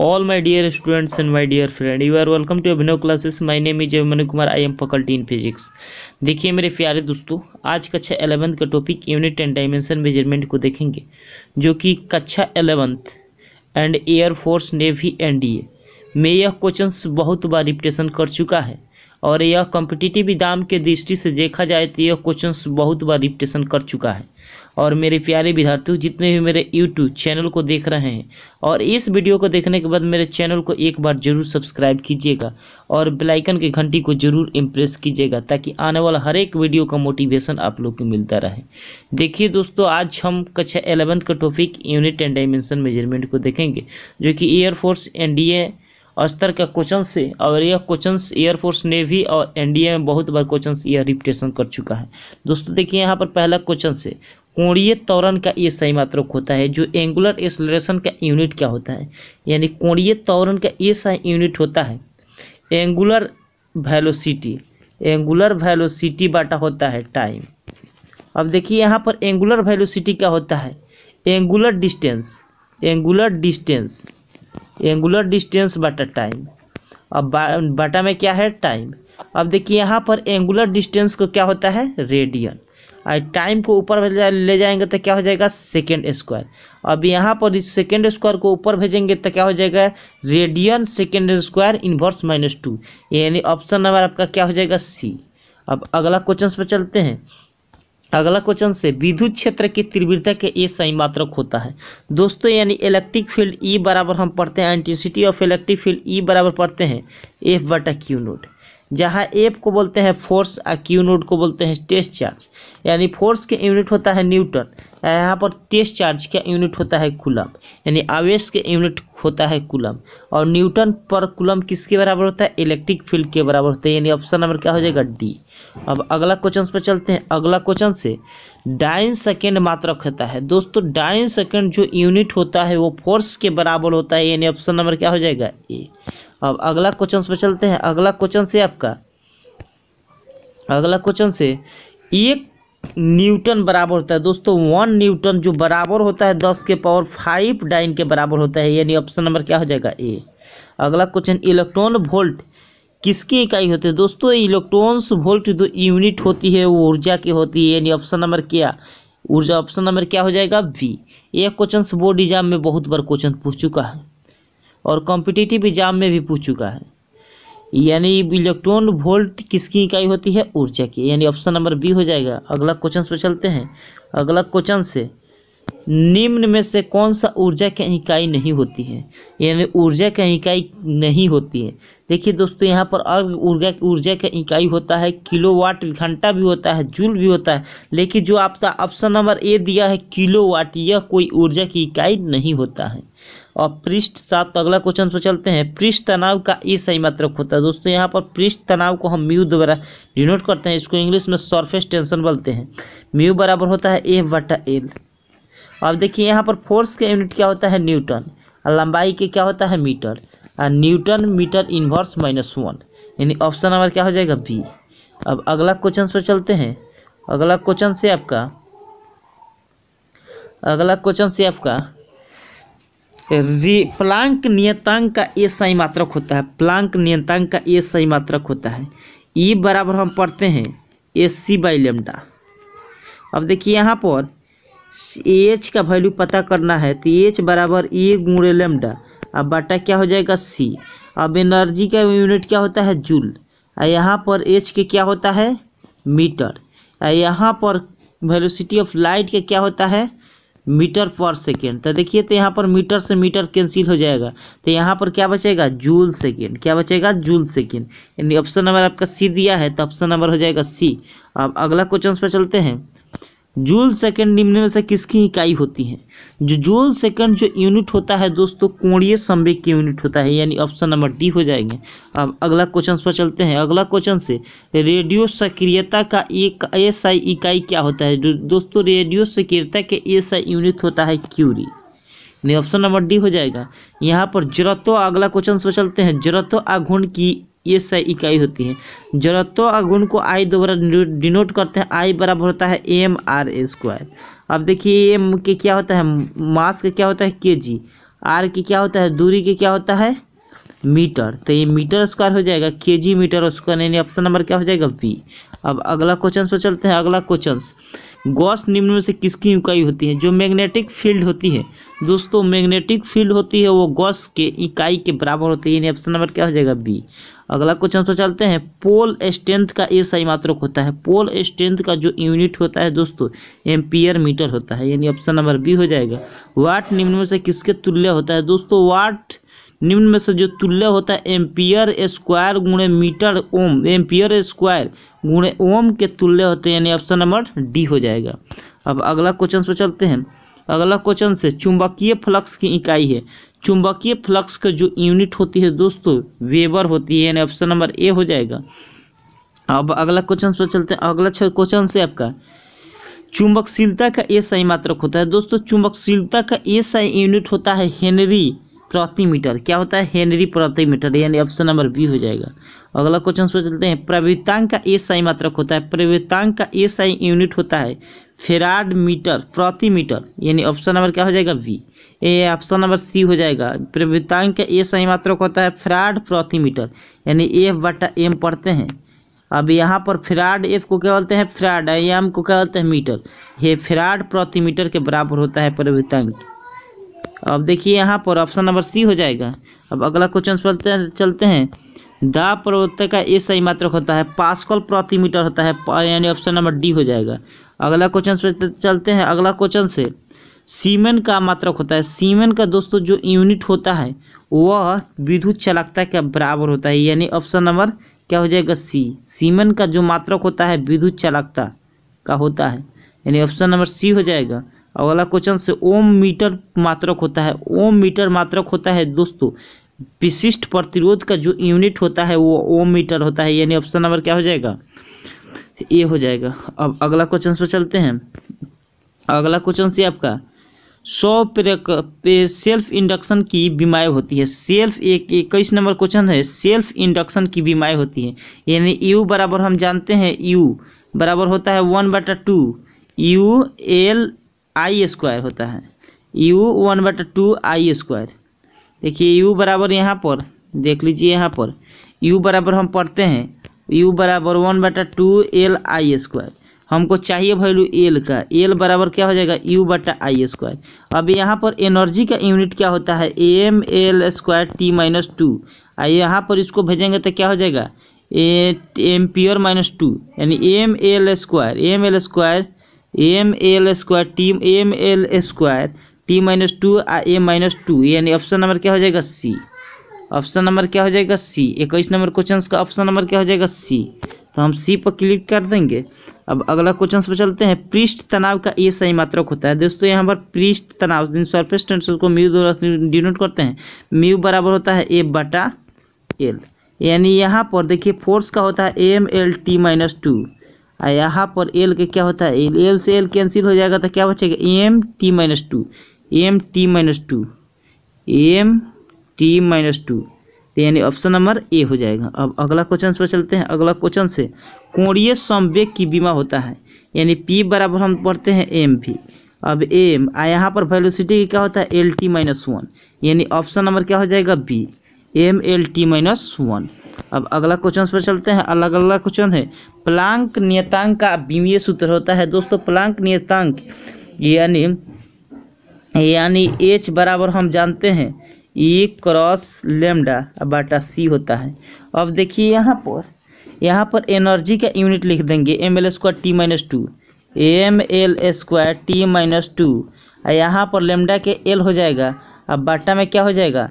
all my dear students and my dear friend you are welcome to Abhinav classes my name is Abhiman Kumar I am faculty in physics देखिए मेरे प्यारे दोस्तों आज कक्षा eleventh का topic unit and dimension measurement को देखेंगे जो कि कक्षा एलेवंथ and air force navy N D में यह क्वेश्चन बहुत बार रिपीटेशन कर चुका है और यह कॉम्पिटिटिव दाम के दृष्टि से देखा जाए तो यह क्वेश्चन बहुत बार रिपीटेशन कर चुका है और मेरे प्यारे विद्यार्थियों जितने भी मेरे यूट्यूब चैनल को देख रहे हैं और इस वीडियो को देखने के बाद मेरे चैनल को एक बार जरूर सब्सक्राइब कीजिएगा और बेलाइकन की घंटी को जरूर इम्प्रेस कीजिएगा ताकि आने वाला हर एक वीडियो का मोटिवेशन आप लोग को मिलता रहे देखिए दोस्तों आज हम कक्षा एलेवंथ का topic unit and dimension measurement को देखेंगे जो कि एयरफोर्स एन स्तर का क्वेश्चन से और यह क्वेश्चन एयरफोर्स नेवी और एनडीए में बहुत बार क्वेश्चन यह रिपिटेशन कर चुका है दोस्तों देखिए यहाँ पर पहला क्वेश्चन से कोणीय त्वरण का ये सही मात्रक होता है जो एंगुलर एक्सलेशन का यूनिट क्या होता है यानी कोणीय त्वरण का ये सही यूनिट होता है एंगुलर वेलोसिटी एंगुलर वेलोसिटी बाटा होता है टाइम अब देखिए यहाँ पर एंगुलर वेलोसिटी क्या होता है angular distance angular distance angular distance बाटा टाइम अब बाटा में क्या है टाइम अब देखिए यहाँ पर एंगुलर डिस्टेंस को क्या होता है रेडियन और टाइम को ऊपर ले जाएंगे तो क्या हो जाएगा सेकेंड स्क्वायर अब यहाँ पर इस सेकेंड स्क्वायर को ऊपर भेजेंगे तो क्या हो जाएगा radian second square inverse minus two यानी ऑप्शन नंबर आपका क्या हो जाएगा सी अब अगला क्वेश्चन पर चलते हैं अगला क्वेश्चन से विद्युत क्षेत्र की तीव्रता के ए सही मात्रक होता है दोस्तों यानी इलेक्ट्रिक फील्ड ई बराबर हम पढ़ते हैं intensity of electric field E बराबर पढ़ते हैं एफ बटा क्यू नोट जहां एफ को बोलते हैं फोर्स और क्यू नोड को बोलते हैं टेस्ट चार्ज यानी फोर्स के यूनिट होता है न्यूटन यहाँ पर टेस्ट चार्ज का यूनिट होता है कुलम यानी आवेश के यूनिट होता है कुलम और न्यूटन पर कुलम किसके बराबर होता है इलेक्ट्रिक फील्ड के बराबर होता है यानी ऑप्शन नंबर क्या हो जाएगा डी अब अगला क्वेश्चन पर चलते हैं अगला क्वेश्चन से डाइन सेकेंड मात्रक होता है दोस्तों डाइन सेकेंड जो यूनिट होता है वो फोर्स के बराबर होता है यानी ऑप्शन नंबर क्या हो जाएगा ए अब अगला क्वेश्चन पर चलते हैं अगला क्वेश्चन से आपका अगला क्वेश्चन से एक न्यूटन बराबर होता है दोस्तों वन न्यूटन जो बराबर होता है दस के पावर फाइव डाइन के बराबर होता है यानी ऑप्शन नंबर क्या हो जाएगा ए अगला क्वेश्चन इलेक्ट्रॉन वोल्ट किसकी इकाई होती है दोस्तों इलेक्ट्रॉन्स वोल्ट जो यूनिट होती है वो ऊर्जा की होती है यानी ऑप्शन नंबर क्या ऊर्जा ऑप्शन नंबर क्या हो जाएगा बी यह क्वेश्चन बोर्ड एग्जाम में बहुत बार क्वेश्चन पूछ चुका है और कॉम्पिटिटिव एग्जाम में भी पूछ चुका है यानी इलेक्ट्रॉन वोल्ट किसकी इकाई होती है ऊर्जा की यानी ऑप्शन नंबर बी हो जाएगा अगला क्वेश्चन पर चलते हैं अगला क्वेश्चन से निम्न में से कौन सा ऊर्जा की इकाई नहीं होती है यानी ऊर्जा की इकाई नहीं होती है देखिए दोस्तों यहाँ पर अर्घ ऊर्जा ऊर्जा की इकाई होता है किलोवाट घंटा भी होता है जूल भी होता है लेकिन जो आपका ऑप्शन नंबर ए दिया है किलोवाट यह कोई ऊर्जा की इकाई नहीं होता है और पृष्ठ सात तो अगला क्वेश्चन पर चलते हैं पृष्ठ तनाव का ई सही मात्रक होता है दोस्तों यहाँ पर पृष्ठ तनाव को हम म्यू द्वारा डिनोट करते हैं इसको इंग्लिश में सरफेस टेंशन बोलते हैं म्यू बराबर होता है ए बटा एल अब देखिए यहाँ पर फोर्स का यूनिट क्या होता है न्यूटन और लंबाई के क्या होता है मीटर और newton metre inverse minus one यानी ऑप्शन नंबर क्या हो जाएगा बी अब अगला क्वेश्चन पर चलते हैं अगला क्वेश्चन से आपका अगला क्वेश्चन से आपका प्लांक नियतांक का ए सही मात्रक होता है प्लांक नियतांक का ए सही मात्रक होता है ई बराबर हम पढ़ते हैं ए सी बाई लेमडा अब देखिए यहाँ पर एच का वैल्यू पता करना है तो एच बराबर ए गुणे लेमडा अब बाटा क्या हो जाएगा सी अब एनर्जी का यूनिट क्या होता है जूल यहाँ पर एच के क्या होता है मीटर यहाँ पर वेलोसिटी ऑफ लाइट का क्या होता है मीटर पर सेकेंड तो देखिए तो यहाँ पर मीटर से मीटर कैंसिल हो जाएगा तो यहाँ पर क्या बचेगा जूल सेकेंड क्या बचेगा जूल सेकेंड यानी ऑप्शन नंबर आपका सी दिया है तो ऑप्शन नंबर हो जाएगा सी अब अगला क्वेश्चन पर चलते हैं जूल सेकंड निम्न में से किसकी इकाई होती है जो जूल सेकंड जो यूनिट होता है दोस्तों कोणीय संवेग की यूनिट होता है यानी ऑप्शन नंबर डी हो जाएंगे अब अगला क्वेश्चन पर चलते हैं अगला क्वेश्चन से रेडियो सक्रियता का एक एस आई इकाई क्या होता है दोस्तों रेडियो सक्रियता के एस आई यूनिट होता है क्यूरी ऑप्शन नंबर डी हो जाएगा यहाँ पर जरत्व अगला क्वेश्चन पर चलते हैं जरत्व आघूर्ण की एस इकाई होती है जड़त्व गुण को आई दोबारा डिनोट करते हैं आई बराबर होता है एम आर स्क्वायर अब देखिए एम के क्या होता है मास का क्या होता है के जी आर के क्या होता है दूरी के क्या होता है मीटर तो ये मीटर स्क्वायर हो जाएगा के जी मीटर स्क्वायर यानी ऑप्शन नंबर क्या हो जाएगा बी अब अगला क्वेश्चन पर चलते हैं अगला क्वेश्चन गॉस निम्न में से किसकी इकाई होती है जो मैग्नेटिक फील्ड होती है दोस्तों मैग्नेटिक फील्ड होती है वो गॉस के इकाई के बराबर होती है यानी ऑप्शन नंबर क्या हो जाएगा बी अगला क्वेश्चन पर चलते हैं पोल स्ट्रेंथ का ये सही मात्रक होता है पोल स्ट्रेंथ का जो यूनिट होता है दोस्तों एम्पियर मीटर होता है यानी ऑप्शन नंबर बी हो जाएगा वाट निम्न में से किसके तुल्य होता है दोस्तों वाट निम्न में से जो तुल्य होता है एम्पियर स्क्वायर गुणे मीटर ओम एम्पियर स्क्वायर गुणे ओम के तुल्य होते हैं यानी ऑप्शन नंबर डी हो जाएगा अब अगला क्वेश्चन पर चलते हैं अगला क्वेश्चन से चुंबकीय फ्लक्स की इकाई है चुंबकीय फ्लक्स का जो यूनिट होती है दोस्तों वेबर होती है यानी ऑप्शन नंबर ए हो जाएगा अब अगला क्वेश्चन पर चलते हैं अगला क्वेश्चन से आपका चुंबकशीलता का साई मात्रक होता है दोस्तों चुंबकशीलता का साई यूनिट होता है हेनरी प्रति मीटर क्या होता है हेनरी प्रति मीटर यानी ऑप्शन नंबर बी हो जाएगा अगला क्वेश्चन पर चलते हैं प्रवृत्तांक का साई मात्रक होता है प्रवृत्तांक का आई यूनिट होता है फेराड मीटर प्रति मीटर यानी ऑप्शन नंबर क्या हो जाएगा B A option number C हो जाएगा प्रवृत्तांक का ए सही मात्रा को होता है फेराड प्रति मीटर यानी एफ बटा एम पढ़ते हैं अब यहाँ पर फ्राड एफ को क्या बोलते हैं फ्राड एम को क्या बोलते हैं मीटर ये फ्राड प्रति मीटर के बराबर होता है प्रवृत्तांक अब देखिए यहाँ पर ऑप्शन नंबर सी हो जाएगा अब अगला क्वेश्चन चलते हैं चलते हैं द प्रवृत्ति का ए सही मात्रक होता है पास्कल प्रति मीटर होता है यानी ऑप्शन नंबर डी हो जाएगा अगला क्वेश्चन पे चलते हैं अगला क्वेश्चन से सीमेन का मात्रक होता है सीमेन का दोस्तों जो यूनिट होता है वह विद्युत चालकता के बराबर होता है यानी ऑप्शन नंबर क्या हो जाएगा सी सीमेन का जो मात्रक होता है विद्युत चालकता का होता है यानी ऑप्शन नंबर सी हो जाएगा अगला क्वेश्चन से ओम मीटर मात्रक होता है ओम मीटर मात्रक होता है दोस्तों विशिष्ट प्रतिरोध का जो यूनिट होता है वो ओम मीटर होता है यानी ऑप्शन नंबर क्या हो जाएगा ये हो जाएगा अब अगला क्वेश्चन पर चलते हैं अगला क्वेश्चन से आपका सौ पे सेल्फ इंडक्शन की बीमारी होती है सेल्फ एक इक्कीस नंबर क्वेश्चन है सेल्फ इंडक्शन की बीमारी होती है यानी यू बराबर हम जानते हैं यू बराबर होता है वन बटा two U L I square होता है यू वन बटा टू आई स्क्वायर देखिए यू बराबर यहाँ पर देख लीजिए यहाँ पर यू बराबर हम पढ़ते हैं यू बराबर वन बटा टू एल आई स्क्वायर हमको चाहिए वैल्यू एल का एल बराबर क्या हो जाएगा यू बटा आई स्क्वायर अब यहाँ पर एनर्जी का यूनिट क्या होता है M L square T minus two यहाँ पर इसको भेजेंगे तो क्या हो जाएगा एम प्योर माइनस टू यानी M L square M L square M L square T M L square T minus two आ ए माइनस टू यानी ऑप्शन नंबर क्या हो जाएगा सी ऑप्शन नंबर क्या हो जाएगा सी इक्कीस नंबर क्वेश्चन का ऑप्शन नंबर क्या हो जाएगा सी तो हम सी पर क्लिक कर देंगे अब अगला क्वेश्चन पर चलते हैं पृष्ठ तनाव का ये सही मात्रक होता है दोस्तों यहाँ पर पृष्ठ तनाव सरफेस टेंशन को म्यू द्वारा डिनोट करते हैं म्यू बराबर होता है ए बटा एल यानी यहाँ पर देखिए फोर्स का होता है M L T minus two और यहाँ पर एल के क्या होता है एल एल से एल कैंसिल हो जाएगा तो क्या बचेगा M T minus two M T minus two M T minus two तो यानी ऑप्शन नंबर ए हो जाएगा अब अगला क्वेश्चन पर चलते हैं अगला क्वेश्चन से कोणीय संवेग की बीमा होता है यानी पी बराबर हम पढ़ते हैं एम भी अब एम यहाँ पर वेलोसिटी क्या होता है एल टी माइनस वन यानी ऑप्शन नंबर क्या हो जाएगा B M L T minus one अब अगला क्वेश्चन पर चलते हैं अलग अलग क्वेश्चन है प्लांक नियतांक का बीमीय सूत्र होता है दोस्तों प्लांक नियतांक यानी यानी एच बराबर हम जानते हैं ई क्रॉस लेमडा बाटा सी होता है अब देखिए यहाँ पर यहाँ पर एनर्जी का यूनिट लिख देंगे M L square T minus two M L square T minus two यहाँ पर लेमडा के एल हो जाएगा अब बाटा में क्या हो जाएगा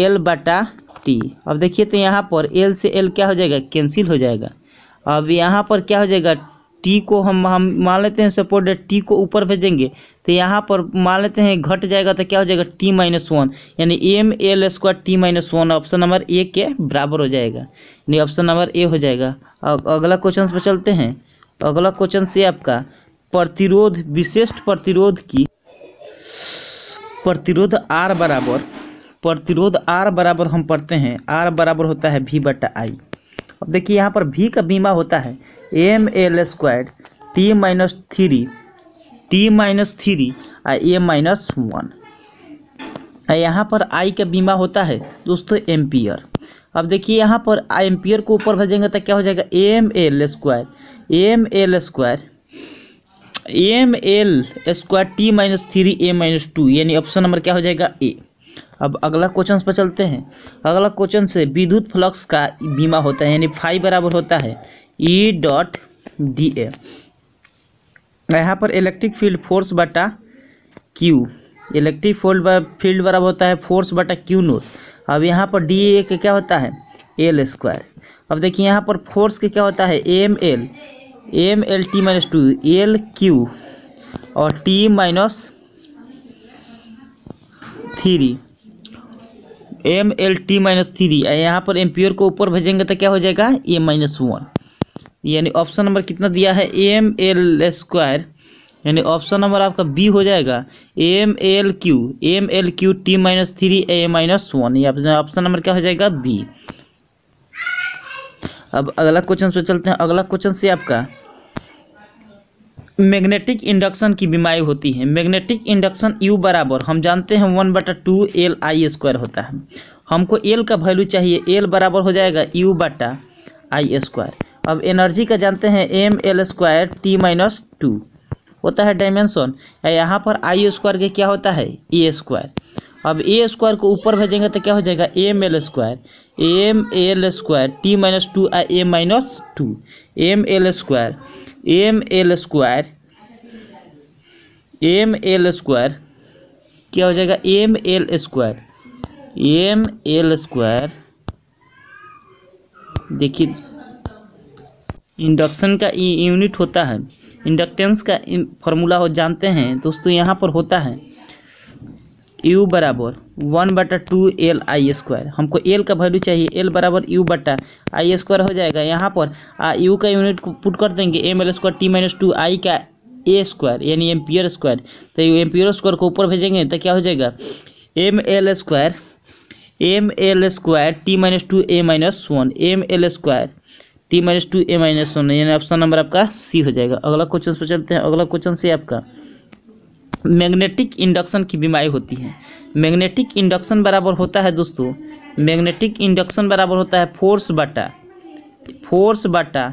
एल बाटा टी अब देखिए तो यहाँ पर एल से एल क्या हो जाएगा कैंसिल हो जाएगा अब यहाँ पर क्या हो जाएगा टी को हम हम मान लेते हैं सपोर्ट टी को ऊपर भेजेंगे तो यहाँ पर मान लेते हैं घट जाएगा तो क्या हो जाएगा टी माइनस वन यानी M L square T minus one option number A के बराबर हो जाएगा यानी ऑप्शन नंबर ए हो जाएगा अगला क्वेश्चन पर चलते हैं अगला क्वेश्चन से आपका प्रतिरोध विशिष्ट प्रतिरोध की प्रतिरोध आर बराबर प्रतिरोध आर बराबर हम पढ़ते हैं आर बराबर होता है भी बटा आई अब देखिए यहाँ पर भी का बीमा होता है M L square T minus three T minus three आ ए माइनस वन यहाँ पर आई का बीमा होता है दोस्तों एम्पियर अब देखिए यहाँ पर एम्पियर को ऊपर भेजेंगे तो क्या हो जाएगा M L square M L square M L square T minus three A minus two यानी ऑप्शन नंबर क्या हो जाएगा ए अब अगला क्वेश्चन पर चलते हैं अगला क्वेश्चन से विद्युत फ्लक्स का बीमा होता है यानी फाइव बराबर होता है ई डॉट डी ए यहाँ पर इलेक्ट्रिक फील्ड फोर्स बटा क्यू इलेक्ट्रिक फोल्ड फील्ड बराबर होता है फोर्स बटा क्यू नोट अब यहाँ पर डी ए के क्या होता है एल स्क्वायर अब देखिए यहाँ पर फोर्स के क्या होता है M L M L T minus two L Q और T minus three M L T minus three यहाँ पर एम्पियर को ऊपर भेजेंगे तो क्या हो जाएगा ए माइनस वन यानी ऑप्शन नंबर कितना दिया है एम एल स्क्वायर यानी ऑप्शन नंबर आपका बी हो जाएगा M L Q M L Q T minus three A minus one ये ऑप्शन नंबर क्या हो जाएगा बी अब अगला क्वेश्चन पे चलते हैं अगला क्वेश्चन से आपका मैग्नेटिक इंडक्शन की बीमारी होती है मैग्नेटिक इंडक्शन यू बराबर हम जानते हैं वन बटा टू एल आई स्क्वायर होता है हमको एल का वैल्यू चाहिए एल बराबर हो जाएगा यू बटा आई स्क्वायर अब एनर्जी का जानते हैं M L square T minus two होता है डायमेंशन यहाँ पर आई स्क्वायर के क्या होता है ए e स्क्वायर अब ए e स्क्वायर को ऊपर भेजेंगे तो क्या हो जाएगा M L square M L square T minus two I A minus two M L square M L square M L square क्या हो जाएगा M L square M L square देखिए इंडक्शन का यूनिट होता है इंडक्टेंस का formula हो जानते हैं दोस्तों यहाँ पर होता है यू बराबर वन बटा टू एल आई स्क्वायर हमको एल का वैल्यू चाहिए एल बराबर यू बटा आई स्क्वायर हो जाएगा यहाँ पर आ यू का यूनिट पुट कर देंगे M L square T minus two I का ए स्क्वायर यानी एम एम्पियर स्क्वायर तो एम एम्पियर स्क्वायर को ऊपर भेजेंगे तो क्या हो जाएगा M L square M L square T minus two A minus one M L square T minus two A minus one यानी ऑप्शन नंबर आपका सी हो जाएगा अगला क्वेश्चन पर चलते हैं अगला क्वेश्चन से आपका मैग्नेटिक इंडक्शन की बीमारी होती है मैग्नेटिक इंडक्शन बराबर होता है दोस्तों मैग्नेटिक इंडक्शन बराबर होता है फोर्स बटा फोर्स बटा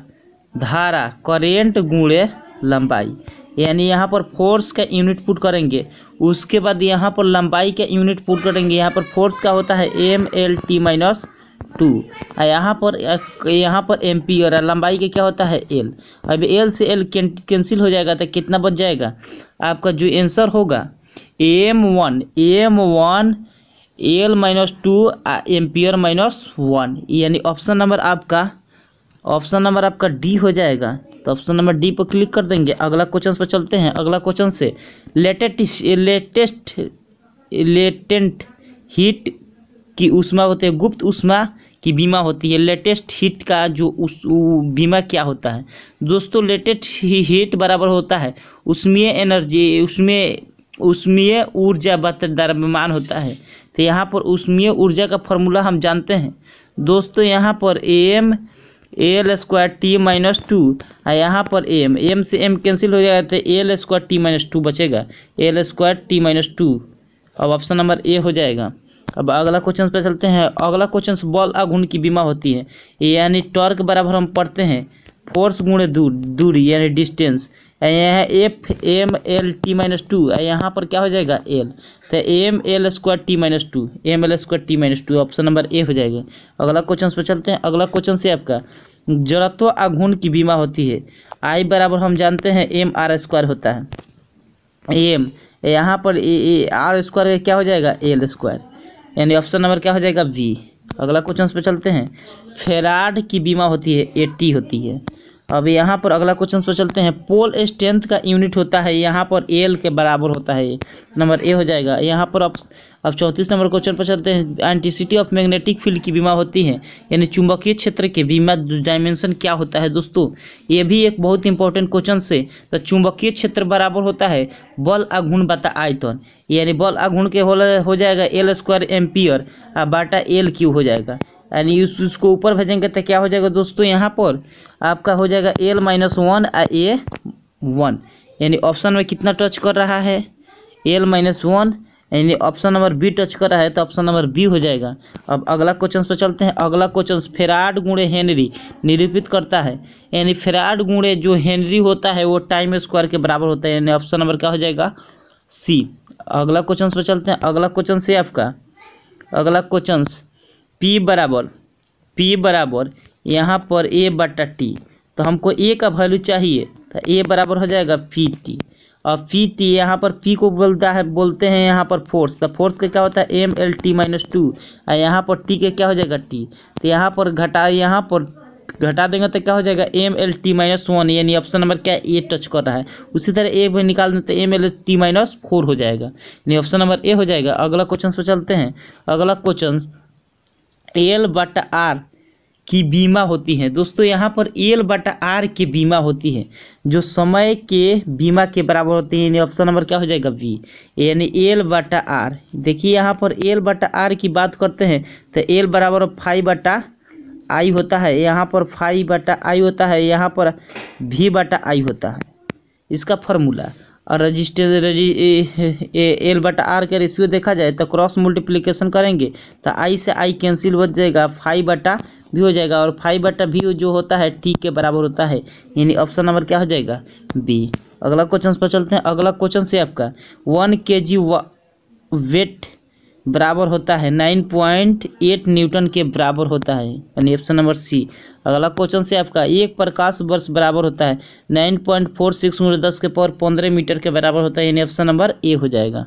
धारा करेंट गुणे लंबाई यानी यहाँ पर फोर्स का यूनिट पुट करेंगे उसके बाद यहाँ पर लंबाई का यूनिट पुट करेंगे यहाँ पर फोर्स का होता है M L T minus two यहाँ पर यहाँ पर पी और लंबाई का क्या होता है एल अब एल से एल कैंसिल हो जाएगा तो कितना बच जाएगा आपका जो आंसर होगा M one M one L minus two M और माइनस वन यानी ऑप्शन नंबर आपका ऑप्शन नंबर आपका डी हो जाएगा तो ऑप्शन नंबर डी पर क्लिक कर देंगे अगला क्वेश्चन पर चलते हैं अगला क्वेश्चन से लेटेस्ट लेटेस्ट लेटेंट हीट की उष्मा होती है गुप्त उष्मा की बीमा होती है लेटेस्ट हीट का जो उस बीमा क्या होता है दोस्तों लेटेस्ट हीट बराबर होता है उसमें एनर्जी उसमें उसमें ऊर्जा द्रव्यमान होता है तो यहाँ पर उसमें ऊर्जा का फॉर्मूला हम जानते हैं दोस्तों यहाँ पर M L square T minus two यहाँ पर एम एम से एम कैंसिल हो जाएगा तो L square T minus two बचेगा L square T minus two अब ऑप्शन नंबर ए हो जाएगा अब अगला क्वेश्चन पे चलते हैं अगला क्वेश्चन बॉल अगुण की बीमा होती है यानी टॉर्क बराबर हम पढ़ते हैं फोर्स गुण दूर दूरी यानी डिस्टेंस यहाँ है F M L T minus two यहाँ पर क्या हो जाएगा एल तो M L square T minus two M L square T minus two option number A हो जाएगा अगला क्वेश्चन पर चलते हैं अगला क्वेश्चन से आपका जड़त्व आघून की बीमा होती है आई बराबर हम जानते हैं एम आर स्क्वायर होता है एम यहाँ पर आर स्क्वायर क्या हो जाएगा एल स्क्वायर यानी ऑप्शन नंबर क्या हो जाएगा बी अगला क्वेश्चन पे चलते हैं फेराड की बीमा होती है एटी होती है अब यहाँ पर अगला क्वेश्चन पे चलते हैं पोल स्ट्रेंथ का यूनिट होता है यहाँ पर एल के बराबर होता है नंबर ए हो जाएगा यहाँ पर अब चौंतीस नंबर क्वेश्चन पर चलते हैं एंटीसिटी ऑफ मैग्नेटिक फील्ड की बीमा होती है यानी चुंबकीय क्षेत्र के बीमा डायमेंशन क्या होता है दोस्तों ये भी एक बहुत इंपॉर्टेंट क्वेश्चन से तो चुंबकीय क्षेत्र बराबर होता है बल अघुण बता आयतन यानी बल अघुण के हो जाएगा एल स्क्वायर एम्पियर और बाटा एल क्यू हो जाएगा यानी उस उसको ऊपर भेजेंगे तो क्या हो जाएगा दोस्तों यहाँ पर आपका हो जाएगा एल माइनस वन आ ए वन यानी ऑप्शन में कितना टच कर रहा है एल माइनस वन यानी ऑप्शन नंबर बी टच करा है तो ऑप्शन नंबर बी हो जाएगा अब अगला क्वेश्चन पर चलते हैं अगला क्वेश्चन फेराड गुणे हेनरी निरूपित करता है यानी फेराड गुणे जो हेनरी होता है वो टाइम स्क्वायर के बराबर होता है यानी ऑप्शन नंबर क्या हो जाएगा सी अगला क्वेश्चन पर चलते हैं अगला क्वेश्चन से आपका अगला क्वेश्चन पी बराबर पी बराबर यहाँ पर ए बटा टी तो हमको ए का वैल्यू चाहिए तो ए बराबर हो जाएगा पी टी और फी टी यहाँ पर पी को बोलता है बोलते हैं यहाँ पर फोर्स तो फोर्स का क्या होता है M L T minus two और यहाँ पर टी का क्या हो जाएगा टी तो यहाँ पर घटा यहाँ पर घटा देंगे तो क्या हो जाएगा M L T minus one यानी ऑप्शन नंबर क्या ए टच कर रहा है उसी तरह ए भी निकाल देते M L T minus four हो जाएगा यानी ऑप्शन नंबर ए हो जाएगा अगला क्वेश्चन पर चलते हैं अगला क्वेश्चन एल बट आर की बीमा होती है दोस्तों यहाँ पर एल बटा आर की बीमा होती है जो समय के बीमा के बराबर होती है यानी ऑप्शन नंबर क्या हो जाएगा बी यानी एल बटा आर देखिए यहाँ पर एल बटा आर की बात करते हैं तो एल बराबर फाइव बटा आई होता है यहाँ पर फाइव बटा आई होता है यहाँ पर भी बटा आई होता है इसका फॉर्मूला और रजिस्टर एल बटा आर का रेशियो देखा जाए तो क्रॉस मल्टीप्लिकेशन करेंगे तो आई से आई कैंसिल हो जाएगा फाइव बटा भी हो जाएगा और फाइव बटा भी जो होता है ठीक के बराबर होता है यानी ऑप्शन नंबर क्या हो जाएगा बी अगला क्वेश्चन पर चलते हैं अगला क्वेश्चन से आपका वन के जी वेट बराबर होता है नाइन पॉइंट एट न्यूटन के बराबर होता है यानी ऑप्शन नंबर सी अगला क्वेश्चन से आपका एक प्रकाश वर्ष बराबर होता है नाइन पॉइंट फोर सिक्स दस के पावर पंद्रह मीटर के बराबर होता है यानी ऑप्शन नंबर ए हो जाएगा